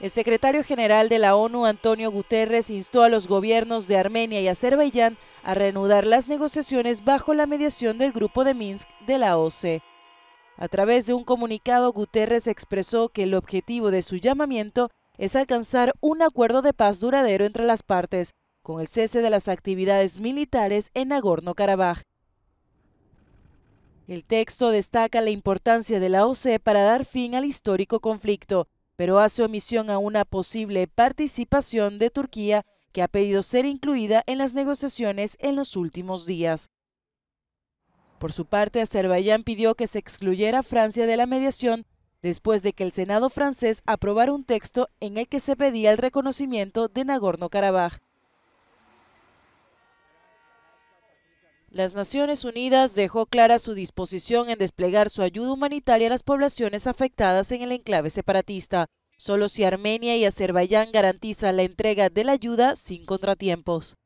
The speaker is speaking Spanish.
El secretario general de la ONU, Antonio Guterres, instó a los gobiernos de Armenia y Azerbaiyán a reanudar las negociaciones bajo la mediación del Grupo de Minsk de la OCE. A través de un comunicado, Guterres expresó que el objetivo de su llamamiento es alcanzar un acuerdo de paz duradero entre las partes, con el cese de las actividades militares en Nagorno-Karabaj. El texto destaca la importancia de la OCE para dar fin al histórico conflicto, pero hace omisión a una posible participación de Turquía que ha pedido ser incluida en las negociaciones en los últimos días. Por su parte, Azerbaiyán pidió que se excluyera Francia de la mediación después de que el Senado francés aprobara un texto en el que se pedía el reconocimiento de Nagorno-Karabaj. Las Naciones Unidas dejó clara su disposición en desplegar su ayuda humanitaria a las poblaciones afectadas en el enclave separatista, solo si Armenia y Azerbaiyán garantizan la entrega de la ayuda sin contratiempos.